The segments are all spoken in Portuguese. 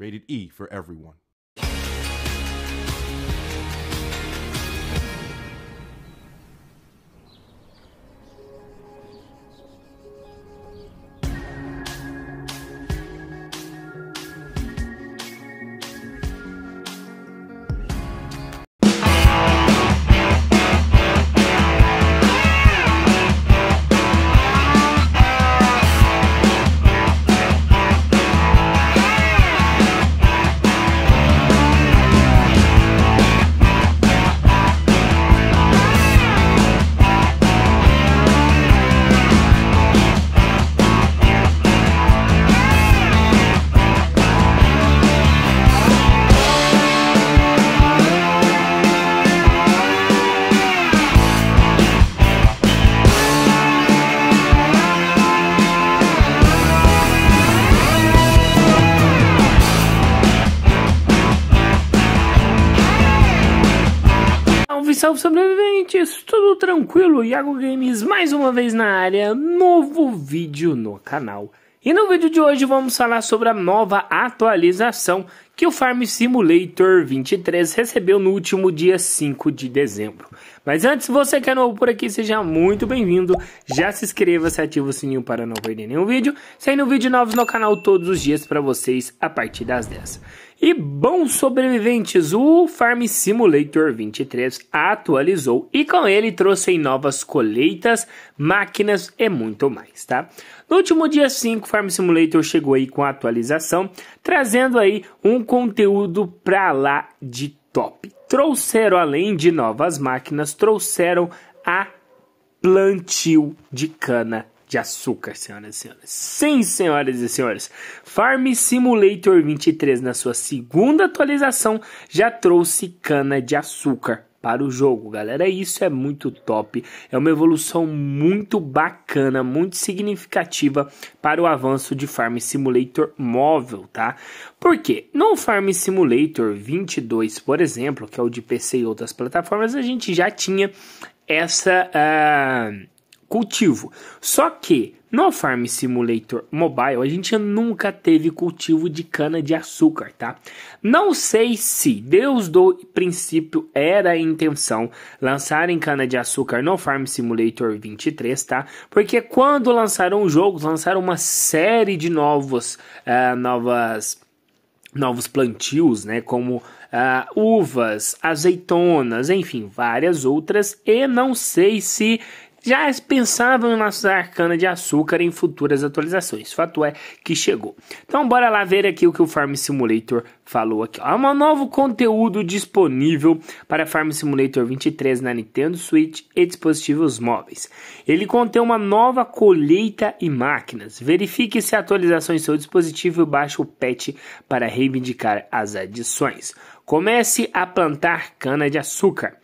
rated E for everyone. Salve sobreviventes, tudo tranquilo? Iago Games mais uma vez na área, novo vídeo no canal. E no vídeo de hoje vamos falar sobre a nova atualização que o Farm Simulator 23 recebeu no último dia 5 de dezembro. Mas antes, você que é novo por aqui, seja muito bem-vindo. Já se inscreva, se ativa o sininho para não perder nenhum vídeo, saindo vídeo novos no canal todos os dias para vocês a partir das 10. E bons sobreviventes, o Farm Simulator 23 atualizou e com ele trouxe novas colheitas, máquinas e muito mais, tá? No último dia 5, Farm Simulator chegou aí com a atualização, trazendo aí um conteúdo pra lá de top. Trouxeram além de novas máquinas, trouxeram a plantio de cana de açúcar, senhoras e senhores. Sim, senhoras e senhores. Farm Simulator 23, na sua segunda atualização, já trouxe cana de açúcar para o jogo, galera. Isso é muito top. É uma evolução muito bacana, muito significativa para o avanço de Farm Simulator móvel, tá? Porque no Farm Simulator 22, por exemplo, que é o de PC e outras plataformas, a gente já tinha essa uh, cultivo. Só que no Farm Simulator Mobile a gente nunca teve cultivo de cana de açúcar, tá? Não sei se Deus do princípio era a intenção lançarem cana de açúcar no Farm Simulator 23, tá? Porque quando lançaram o jogo, lançaram uma série de novos, uh, novas novos plantios, né, como ah, uvas, azeitonas, enfim, várias outras. E não sei se já pensavam em lançar cana-de-açúcar em futuras atualizações. Fato é que chegou. Então bora lá ver aqui o que o Farm Simulator falou aqui. Há um novo conteúdo disponível para Farm Simulator 23 na Nintendo Switch e dispositivos móveis. Ele contém uma nova colheita e máquinas. Verifique se a atualização em seu dispositivo e baixe o patch para reivindicar as adições. Comece a plantar cana-de-açúcar.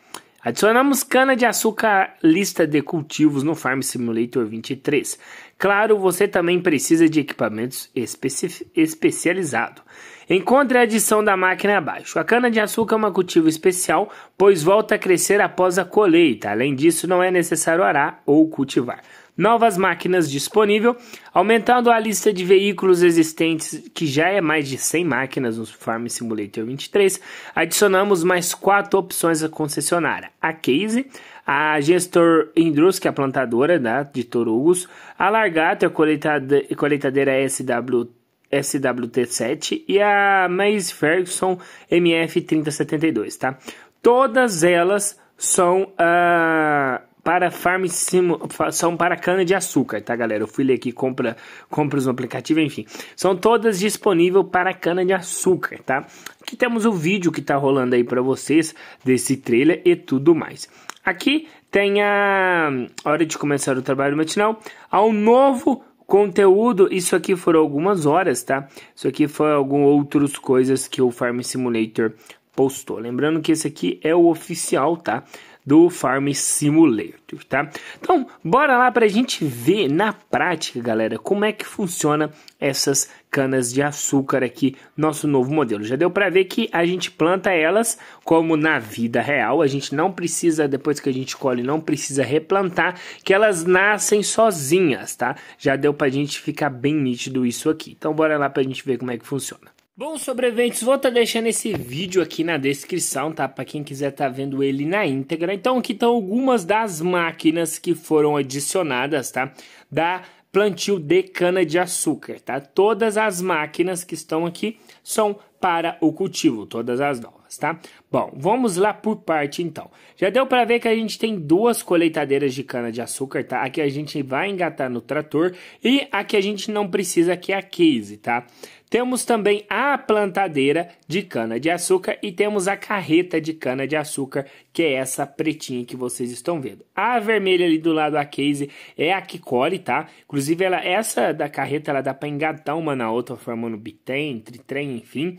Adicionamos cana-de-açúcar à lista de cultivos no Farm Simulator 23. Claro, você também precisa de equipamentos especializados. Encontre a adição da máquina abaixo. A cana-de-açúcar é uma cultivo especial, pois volta a crescer após a colheita. Além disso, não é necessário arar ou cultivar. Novas máquinas disponível, aumentando a lista de veículos existentes, que já é mais de 100 máquinas no Farm Simulator 23. Adicionamos mais quatro opções à concessionária: a Case, a Gestor Indrus, que é a plantadora né, de torugos, a Largato, a coletadeira SW SWT7 e a Mais Ferguson MF3072, tá? Todas elas são uh, para farm sim, são para cana de açúcar, tá, galera? Eu fui ler aqui compra compras no aplicativo, enfim. São todas disponíveis para cana de açúcar, tá? Aqui temos o vídeo que tá rolando aí para vocês desse trailer e tudo mais. Aqui tem a hora de começar o trabalho matinal, há um novo Conteúdo, isso aqui foram algumas horas, tá? Isso aqui foi alguns outras coisas que o Farm Simulator postou. Lembrando que esse aqui é o oficial, tá? do Farm Simulator, tá? Então, bora lá para a gente ver na prática, galera, como é que funciona essas canas de açúcar aqui, nosso novo modelo. Já deu para ver que a gente planta elas como na vida real, a gente não precisa, depois que a gente colhe, não precisa replantar, que elas nascem sozinhas, tá? Já deu para a gente ficar bem nítido isso aqui. Então, bora lá para a gente ver como é que funciona. Bom, sobreviventes, vou estar tá deixando esse vídeo aqui na descrição, tá? Para quem quiser tá vendo ele na íntegra. Então, aqui estão algumas das máquinas que foram adicionadas, tá? Da plantio de cana-de-açúcar, tá? Todas as máquinas que estão aqui são para o cultivo, todas as não nós, tá? Bom, vamos lá por parte então. Já deu para ver que a gente tem duas colheitadeiras de cana de açúcar, tá? Aqui a gente vai engatar no trator e a que a gente não precisa que é a case, tá? Temos também a plantadeira de cana-de-açúcar e temos a carreta de cana-de-açúcar, que é essa pretinha que vocês estão vendo. A vermelha ali do lado, a case, é a que colhe, tá? Inclusive, ela, essa da carreta, ela dá para engatar uma na outra, formando bitrem, tritrem, enfim.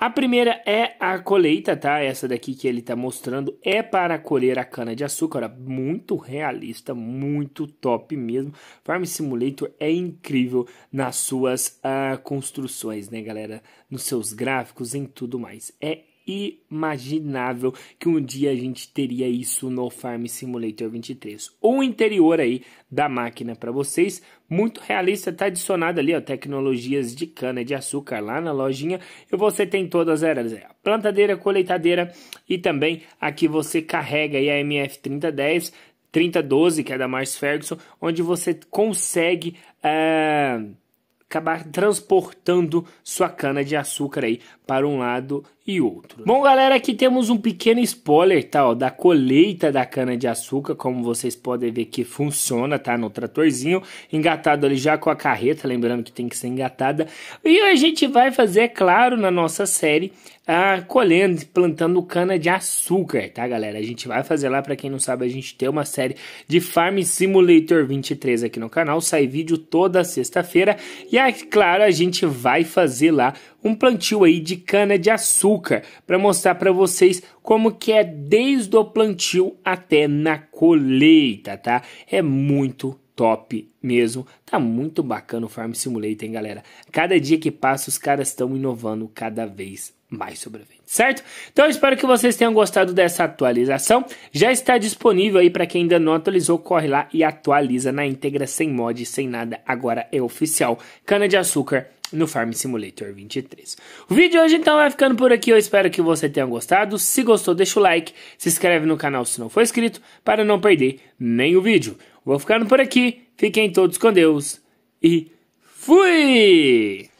A primeira é a colheita, tá? Essa daqui que ele tá mostrando é para colher a cana de açúcar. Muito realista, muito top mesmo. Farm Simulator é incrível nas suas uh, construções, né, galera? Nos seus gráficos, em tudo mais. É imaginável que um dia a gente teria isso no Farm Simulator 23. O interior aí da máquina para vocês, muito realista, tá adicionado ali, ó, tecnologias de cana de açúcar lá na lojinha. E você tem todas elas, a plantadeira, colheitadeira e também aqui você carrega aí a MF3010 3012, que é da Mars Ferguson, onde você consegue é, acabar transportando sua cana de açúcar aí para um lado e outro. Bom, galera, aqui temos um pequeno spoiler, tá, ó, da colheita da cana-de-açúcar, como vocês podem ver que funciona, tá, no tratorzinho, engatado ali já com a carreta, lembrando que tem que ser engatada, e a gente vai fazer, é claro, na nossa série, a colhendo, plantando cana-de-açúcar, tá, galera? A gente vai fazer lá, para quem não sabe, a gente tem uma série de Farm Simulator 23 aqui no canal, sai vídeo toda sexta-feira, e, é claro, a gente vai fazer lá um plantio aí de cana de açúcar para mostrar para vocês como que é desde o plantio até na colheita, tá? É muito top mesmo. Tá muito bacana o Farm Simulator, hein, galera? Cada dia que passa, os caras estão inovando cada vez mais sobre certo? Então eu espero que vocês tenham gostado dessa atualização. Já está disponível aí para quem ainda não atualizou, corre lá e atualiza na íntegra, sem mod, sem nada. Agora é oficial. Cana de açúcar no Farm Simulator 23. O vídeo de hoje então vai ficando por aqui, eu espero que você tenha gostado. Se gostou, deixa o like, se inscreve no canal se não for inscrito, para não perder nenhum vídeo. Vou ficando por aqui, fiquem todos com Deus e fui!